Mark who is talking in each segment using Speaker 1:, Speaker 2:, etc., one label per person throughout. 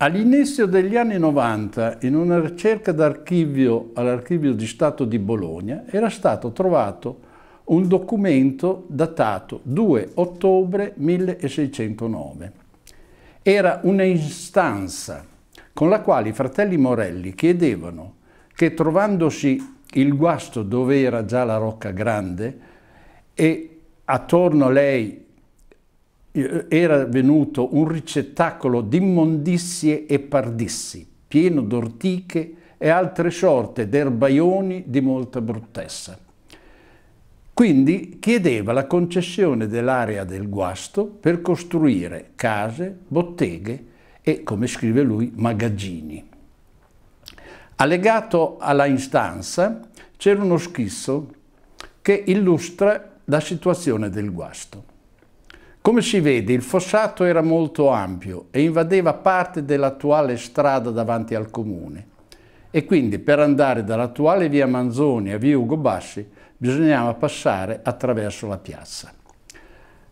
Speaker 1: All'inizio degli anni 90, in una ricerca d'archivio all'archivio di Stato di Bologna, era stato trovato un documento datato 2 ottobre 1609. Era una istanza con la quale i fratelli Morelli chiedevano che trovandosi il guasto dove era già la Rocca Grande e attorno a lei eh, era venuto un ricettacolo d'immondizie e pardissi, pieno d'ortiche e altre sorte d'erbaioni di molta bruttezza. Quindi chiedeva la concessione dell'area del guasto per costruire case, botteghe e, come scrive lui, magazzini. Allegato alla istanza c'era uno schizzo che illustra la situazione del guasto. Come si vede il fossato era molto ampio e invadeva parte dell'attuale strada davanti al comune e quindi per andare dall'attuale via Manzoni a via Ugo Bassi bisognava passare attraverso la piazza.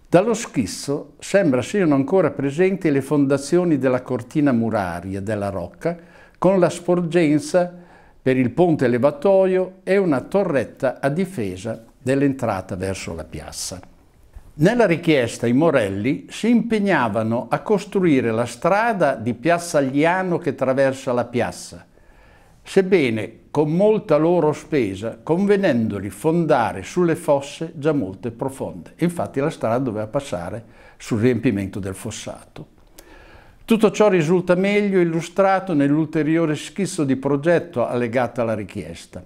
Speaker 1: Dallo schizzo sembra siano ancora presenti le fondazioni della cortina muraria della Rocca con la sporgenza per il ponte levatoio e una torretta a difesa dell'entrata verso la piazza. Nella richiesta i Morelli si impegnavano a costruire la strada di Piazza Agliano che traversa la piazza, sebbene con molta loro spesa, convenendoli fondare sulle fosse già molte profonde. Infatti la strada doveva passare sul riempimento del fossato. Tutto ciò risulta meglio illustrato nell'ulteriore schizzo di progetto allegato alla richiesta.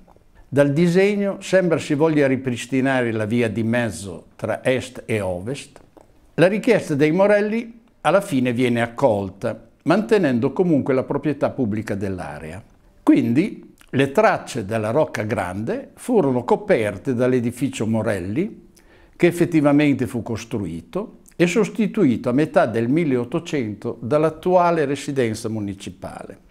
Speaker 1: Dal disegno sembra si voglia ripristinare la via di mezzo tra est e ovest. La richiesta dei Morelli alla fine viene accolta, mantenendo comunque la proprietà pubblica dell'area. Quindi le tracce della Rocca Grande furono coperte dall'edificio Morelli, che effettivamente fu costruito e sostituito a metà del 1800 dall'attuale residenza municipale.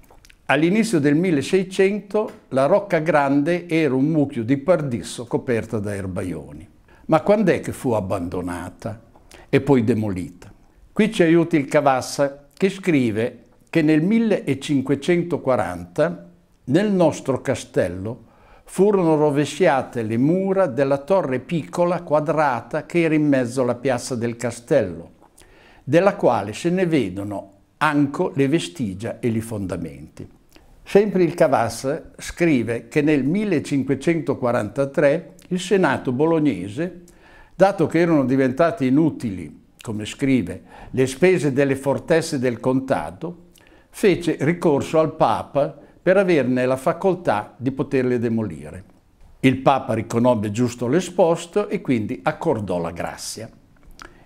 Speaker 1: All'inizio del 1600 la Rocca Grande era un mucchio di pardisso coperta da erbaioni. Ma quando è che fu abbandonata e poi demolita? Qui ci aiuta il Cavassa che scrive che nel 1540 nel nostro castello furono rovesciate le mura della torre piccola quadrata che era in mezzo alla piazza del castello, della quale se ne vedono anco le vestigia e i fondamenti. Sempre il Cavassa scrive che nel 1543 il Senato bolognese, dato che erano diventate inutili, come scrive, le spese delle fortezze del contado, fece ricorso al Papa per averne la facoltà di poterle demolire. Il Papa riconobbe giusto l'esposto e quindi accordò la grazia.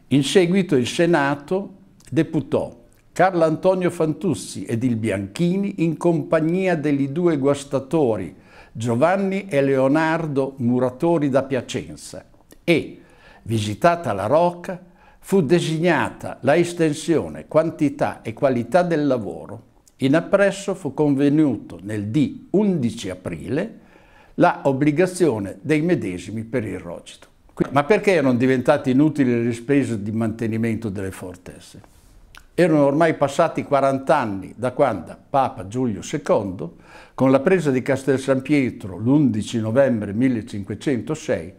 Speaker 1: In seguito il Senato deputò Carlo Antonio Fantussi ed il Bianchini in compagnia degli due guastatori Giovanni e Leonardo muratori da Piacenza e, visitata la Rocca, fu designata la estensione, quantità e qualità del lavoro. In appresso fu convenuto nel D 11 aprile la obbligazione dei medesimi per il rocito. Ma perché erano diventate inutili le spese di mantenimento delle fortezze? Erano ormai passati 40 anni da quando Papa Giulio II, con la presa di Castel San Pietro l'11 novembre 1506,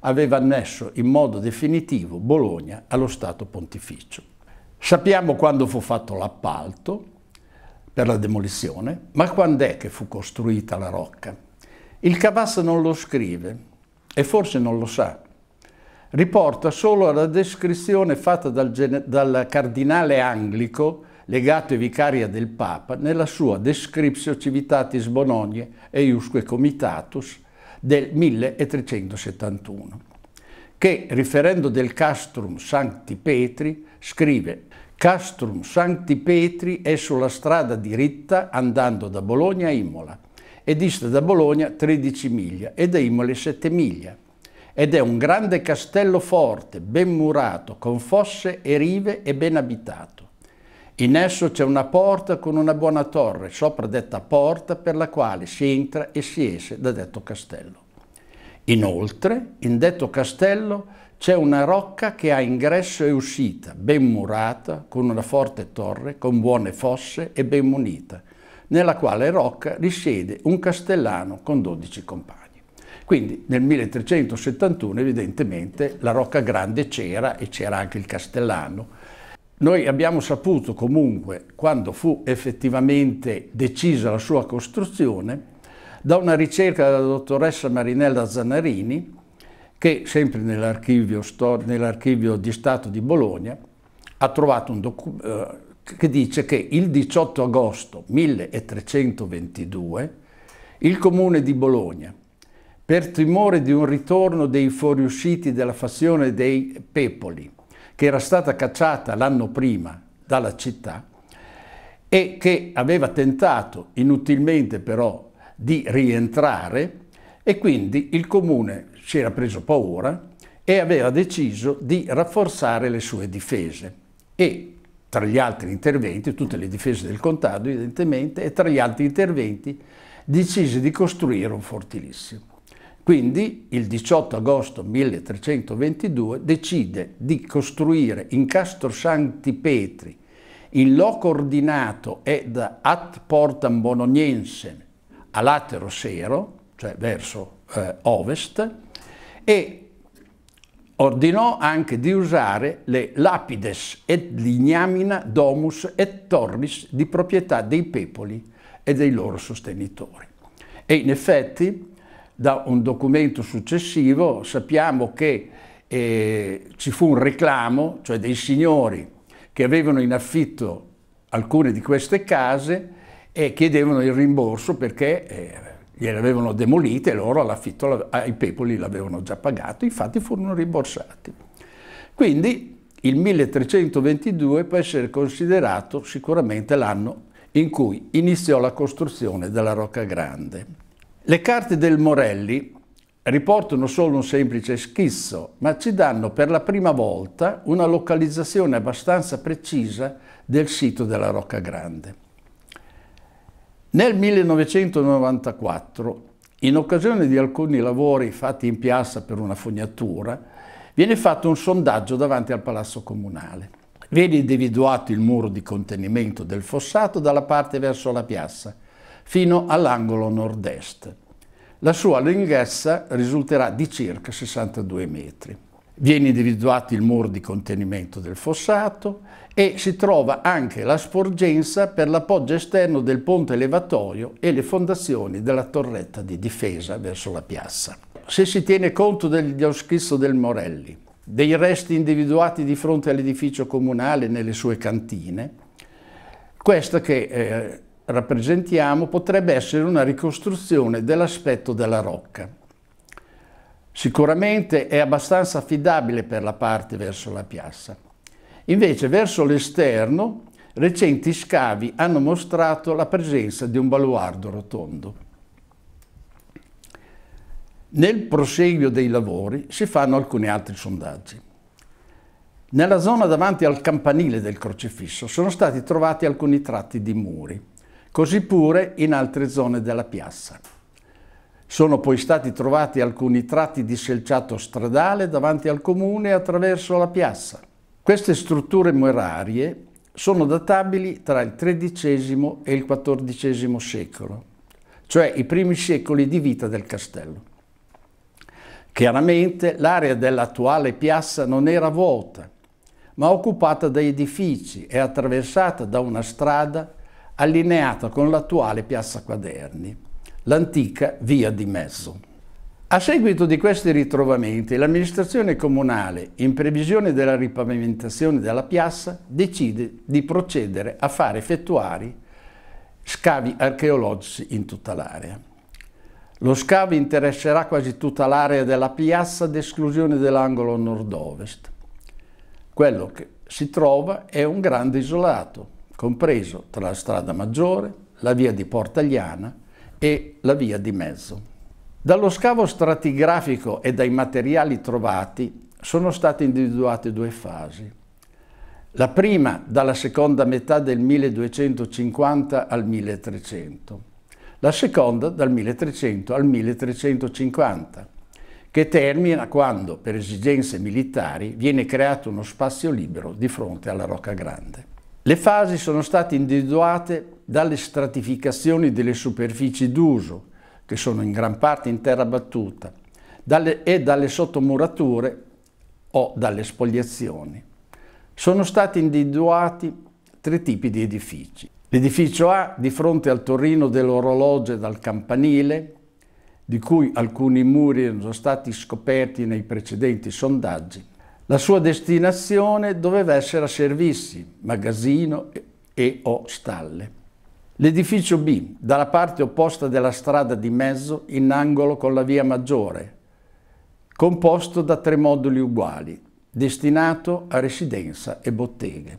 Speaker 1: aveva annesso in modo definitivo Bologna allo Stato Pontificio. Sappiamo quando fu fatto l'appalto per la demolizione, ma quando è che fu costruita la rocca? Il Cavassa non lo scrive e forse non lo sa, riporta solo alla descrizione fatta dal, dal cardinale anglico legato e vicaria del Papa nella sua Descriptio Civitatis Bononie e Iusque Comitatus del 1371, che, riferendo del Castrum Sancti Petri, scrive Castrum Sancti Petri è sulla strada diritta andando da Bologna a Imola e dista da Bologna 13 miglia e da Imola 7 miglia ed è un grande castello forte, ben murato, con fosse e rive e ben abitato. In esso c'è una porta con una buona torre, sopra detta porta per la quale si entra e si esce da detto castello. Inoltre, in detto castello c'è una rocca che ha ingresso e uscita, ben murata, con una forte torre, con buone fosse e ben munita, nella quale rocca risiede un castellano con dodici compagni. Quindi nel 1371 evidentemente la Rocca Grande c'era e c'era anche il Castellano. Noi abbiamo saputo comunque quando fu effettivamente decisa la sua costruzione da una ricerca della dottoressa Marinella Zanarini che sempre nell'archivio, nell di Stato di Bologna ha trovato un documento eh, che dice che il 18 agosto 1322 il comune di Bologna per timore di un ritorno dei fuoriusciti della fazione dei Pepoli, che era stata cacciata l'anno prima dalla città e che aveva tentato inutilmente però di rientrare e quindi il comune si era preso paura e aveva deciso di rafforzare le sue difese e tra gli altri interventi, tutte le difese del contado evidentemente, e tra gli altri interventi decise di costruire un fortilissimo. Quindi il 18 agosto 1322 decide di costruire in Castro Santi Petri, in loco ordinato ed at portam bononiensen a latero sero, cioè verso eh, ovest, e ordinò anche di usare le lapides et lignamina domus et torris di proprietà dei pepoli e dei loro sostenitori. E in effetti da un documento successivo sappiamo che eh, ci fu un reclamo, cioè dei signori che avevano in affitto alcune di queste case e chiedevano il rimborso perché eh, gliele avevano demolite e loro all'affitto ai pepoli l'avevano già pagato, infatti furono rimborsati. Quindi il 1322 può essere considerato sicuramente l'anno in cui iniziò la costruzione della Rocca Grande. Le carte del Morelli riportano solo un semplice schizzo, ma ci danno per la prima volta una localizzazione abbastanza precisa del sito della Rocca Grande. Nel 1994, in occasione di alcuni lavori fatti in piazza per una fognatura, viene fatto un sondaggio davanti al Palazzo Comunale. Viene individuato il muro di contenimento del fossato dalla parte verso la piazza, fino all'angolo nord-est. La sua lunghezza risulterà di circa 62 metri. Viene individuato il muro di contenimento del fossato e si trova anche la sporgenza per l'appoggio esterno del ponte levatoio e le fondazioni della torretta di difesa verso la piazza. Se si tiene conto del dioschisso del Morelli, dei resti individuati di fronte all'edificio comunale nelle sue cantine, questa che eh, rappresentiamo potrebbe essere una ricostruzione dell'aspetto della rocca. Sicuramente è abbastanza affidabile per la parte verso la piazza. Invece verso l'esterno recenti scavi hanno mostrato la presenza di un baluardo rotondo. Nel proseguio dei lavori si fanno alcuni altri sondaggi. Nella zona davanti al campanile del crocifisso sono stati trovati alcuni tratti di muri così pure in altre zone della piazza. Sono poi stati trovati alcuni tratti di selciato stradale davanti al comune attraverso la piazza. Queste strutture murarie sono databili tra il XIII e il XIV secolo, cioè i primi secoli di vita del castello. Chiaramente l'area dell'attuale piazza non era vuota, ma occupata da edifici e attraversata da una strada allineata con l'attuale piazza Quaderni, l'antica via di Mezzo. A seguito di questi ritrovamenti, l'amministrazione comunale, in previsione della ripavimentazione della piazza, decide di procedere a fare effettuare scavi archeologici in tutta l'area. Lo scavo interesserà quasi tutta l'area della piazza ad esclusione dell'angolo nord-ovest. Quello che si trova è un grande isolato, compreso tra la strada maggiore, la via di Portagliana e la via di Mezzo. Dallo scavo stratigrafico e dai materiali trovati sono state individuate due fasi. La prima dalla seconda metà del 1250 al 1300, la seconda dal 1300 al 1350, che termina quando, per esigenze militari, viene creato uno spazio libero di fronte alla Rocca Grande. Le fasi sono state individuate dalle stratificazioni delle superfici d'uso, che sono in gran parte in terra battuta, dalle, e dalle sottomurature o dalle spogliazioni. Sono stati individuati tre tipi di edifici. L'edificio A di fronte al torrino dell'orologio e dal campanile, di cui alcuni muri erano stati scoperti nei precedenti sondaggi, la sua destinazione doveva essere a servizi, magazzino e, o stalle. L'edificio B, dalla parte opposta della strada di mezzo, in angolo con la via maggiore, composto da tre moduli uguali, destinato a residenza e botteghe.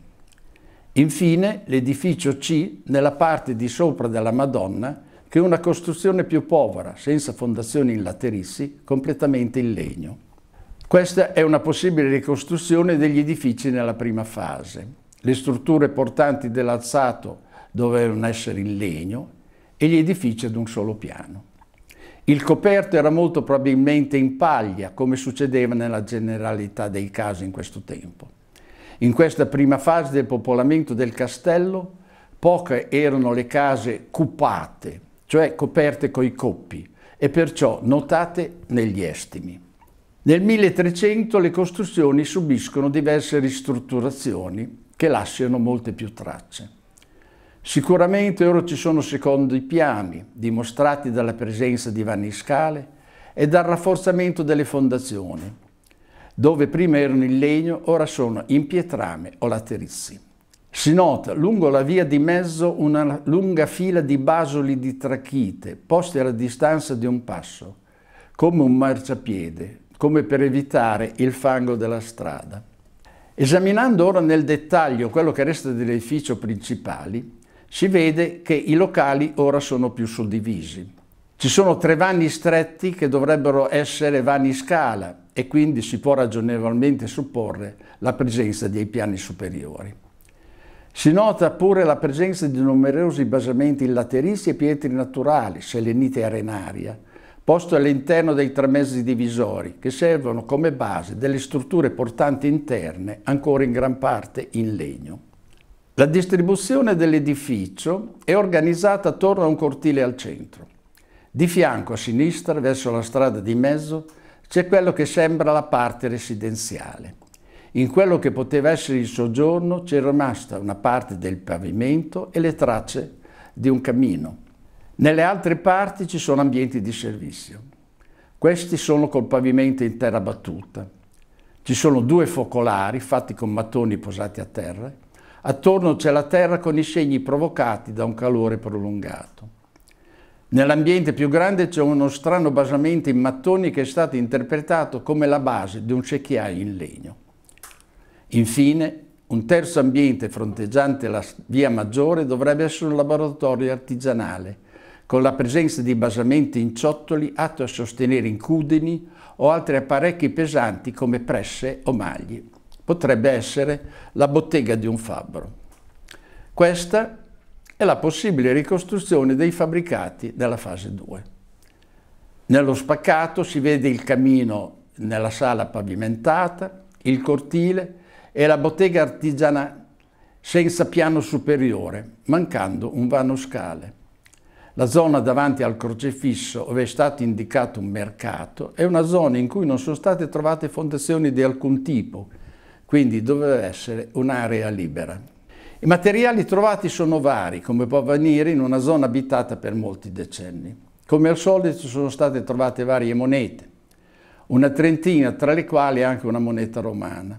Speaker 1: Infine l'edificio C, nella parte di sopra della Madonna, che è una costruzione più povera, senza fondazioni in laterizi, completamente in legno. Questa è una possibile ricostruzione degli edifici nella prima fase. Le strutture portanti dell'alzato dovevano essere in legno e gli edifici ad un solo piano. Il coperto era molto probabilmente in paglia, come succedeva nella generalità dei casi in questo tempo. In questa prima fase del popolamento del castello, poche erano le case cupate, cioè coperte coi coppi, e perciò notate negli estimi. Nel 1300 le costruzioni subiscono diverse ristrutturazioni che lasciano molte più tracce. Sicuramente ora ci sono secondi piani, dimostrati dalla presenza di scale e dal rafforzamento delle fondazioni, dove prima erano in legno, ora sono in pietrame o laterizi. Si nota lungo la via di mezzo una lunga fila di basoli di trachite, posti alla distanza di un passo, come un marciapiede, come per evitare il fango della strada. Esaminando ora nel dettaglio quello che resta dell'edificio principale, si vede che i locali ora sono più suddivisi. Ci sono tre vani stretti che dovrebbero essere vani scala e quindi si può ragionevolmente supporre la presenza dei piani superiori. Si nota pure la presenza di numerosi basamenti laterizi e pietre naturali, selenite e arenaria, posto all'interno dei tre mezzi divisori che servono come base delle strutture portanti interne ancora in gran parte in legno. La distribuzione dell'edificio è organizzata attorno a un cortile al centro. Di fianco a sinistra, verso la strada di mezzo, c'è quello che sembra la parte residenziale. In quello che poteva essere il soggiorno c'è rimasta una parte del pavimento e le tracce di un cammino. Nelle altre parti ci sono ambienti di servizio. Questi sono col pavimento in terra battuta. Ci sono due focolari fatti con mattoni posati a terra. Attorno c'è la terra con i segni provocati da un calore prolungato. Nell'ambiente più grande c'è uno strano basamento in mattoni che è stato interpretato come la base di un cecchiaio in legno. Infine, un terzo ambiente fronteggiante la via maggiore dovrebbe essere un laboratorio artigianale con la presenza di basamenti in ciottoli atto a sostenere incudini o altri apparecchi pesanti come presse o maglie. Potrebbe essere la bottega di un fabbro. Questa è la possibile ricostruzione dei fabbricati della fase 2. Nello spaccato si vede il camino nella sala pavimentata, il cortile e la bottega artigiana senza piano superiore, mancando un vano scale. La zona davanti al crocifisso, dove è stato indicato un mercato, è una zona in cui non sono state trovate fondazioni di alcun tipo, quindi doveva essere un'area libera. I materiali trovati sono vari, come può avvenire in una zona abitata per molti decenni. Come al solito sono state trovate varie monete, una trentina tra le quali anche una moneta romana.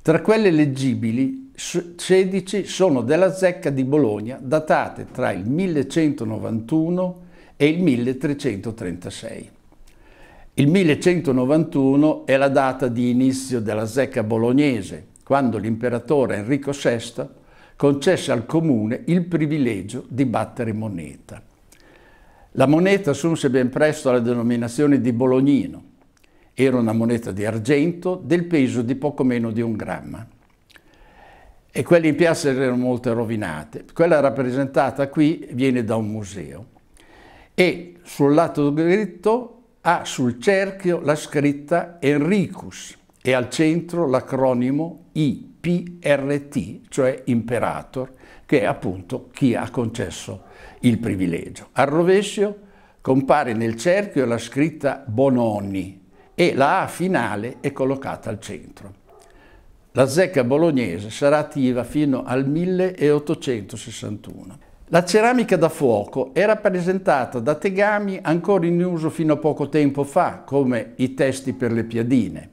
Speaker 1: Tra quelle leggibili 16 sono della zecca di Bologna datate tra il 1191 e il 1336. Il 1191 è la data di inizio della zecca bolognese, quando l'imperatore Enrico VI concesse al comune il privilegio di battere moneta. La moneta assunse ben presto la denominazione di bolognino. Era una moneta di argento del peso di poco meno di un gramma e quelle in piazza erano molto rovinate. Quella rappresentata qui viene da un museo e sul lato dritto ha sul cerchio la scritta Enricus e al centro l'acronimo IPRT, cioè Imperator, che è appunto chi ha concesso il privilegio. Al rovescio compare nel cerchio la scritta Bononi e la A finale è collocata al centro. La zecca bolognese sarà attiva fino al 1861. La ceramica da fuoco è rappresentata da tegami ancora in uso fino a poco tempo fa, come i testi per le piadine.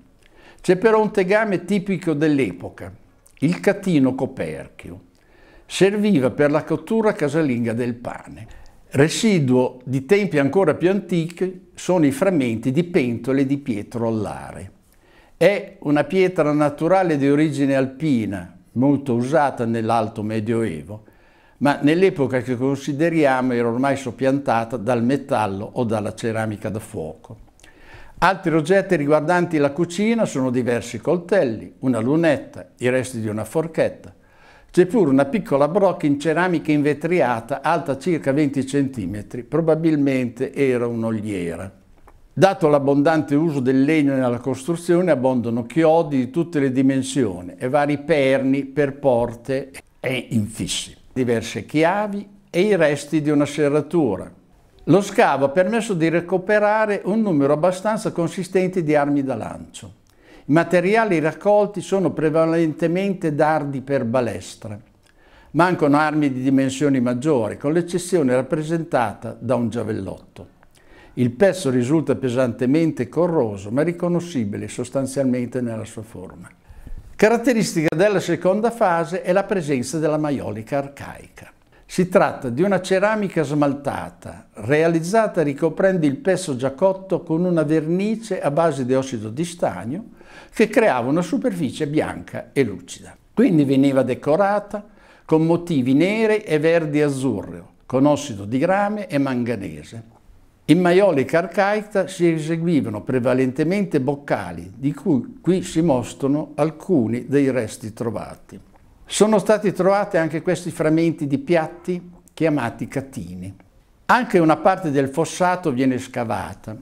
Speaker 1: C'è però un tegame tipico dell'epoca, il catino coperchio. Serviva per la cottura casalinga del pane. Residuo di tempi ancora più antichi sono i frammenti di pentole di Pietro allare. È una pietra naturale di origine alpina, molto usata nell'alto medioevo, ma nell'epoca che consideriamo era ormai soppiantata dal metallo o dalla ceramica da fuoco. Altri oggetti riguardanti la cucina sono diversi coltelli, una lunetta, i resti di una forchetta. C'è pure una piccola brocca in ceramica invetriata alta circa 20 cm, probabilmente era un'ogliera. Dato l'abbondante uso del legno nella costruzione, abbondano chiodi di tutte le dimensioni e vari perni per porte e infissi, diverse chiavi e i resti di una serratura. Lo scavo ha permesso di recuperare un numero abbastanza consistente di armi da lancio. I materiali raccolti sono prevalentemente dardi per balestra. Mancano armi di dimensioni maggiori, con l'eccezione rappresentata da un giavellotto. Il pezzo risulta pesantemente corroso, ma riconoscibile sostanzialmente nella sua forma. Caratteristica della seconda fase è la presenza della maiolica arcaica. Si tratta di una ceramica smaltata, realizzata ricoprendo il pezzo già cotto con una vernice a base di ossido di stagno che creava una superficie bianca e lucida. Quindi veniva decorata con motivi neri e verdi azzurro, con ossido di grame e manganese. In maiolica arcaica si eseguivano prevalentemente boccali, di cui qui si mostrano alcuni dei resti trovati. Sono stati trovati anche questi frammenti di piatti chiamati catini. Anche una parte del fossato viene scavata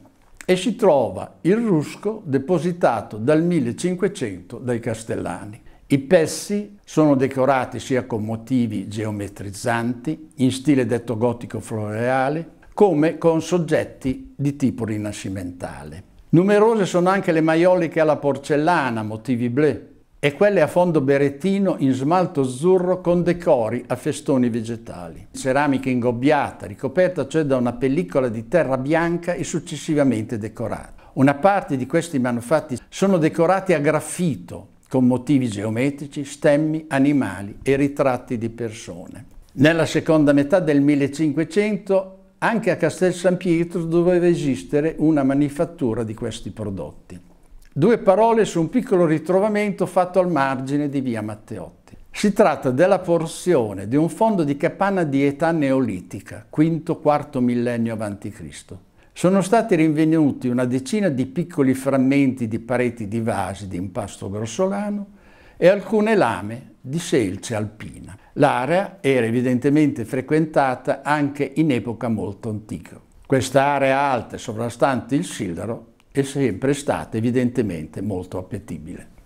Speaker 1: e si trova il rusco depositato dal 1500 dai castellani. I pezzi sono decorati sia con motivi geometrizzanti, in stile detto gotico floreale, come con soggetti di tipo rinascimentale. Numerose sono anche le maioliche alla porcellana, motivi bleu, e quelle a fondo berettino in smalto azzurro con decori a festoni vegetali. Ceramica ingobbiata, ricoperta cioè da una pellicola di terra bianca e successivamente decorata. Una parte di questi manufatti sono decorati a graffito, con motivi geometrici, stemmi, animali e ritratti di persone. Nella seconda metà del 1500 anche a Castel San Pietro doveva esistere una manifattura di questi prodotti. Due parole su un piccolo ritrovamento fatto al margine di via Matteotti. Si tratta della porzione di un fondo di capanna di età neolitica, V-IV millennio a.C. Sono stati rinvenuti una decina di piccoli frammenti di pareti di vasi di impasto grossolano e alcune lame di selce alpina. L'area era evidentemente frequentata anche in epoca molto antica. Questa area alta sovrastante il Sildaro è sempre stata evidentemente molto appetibile.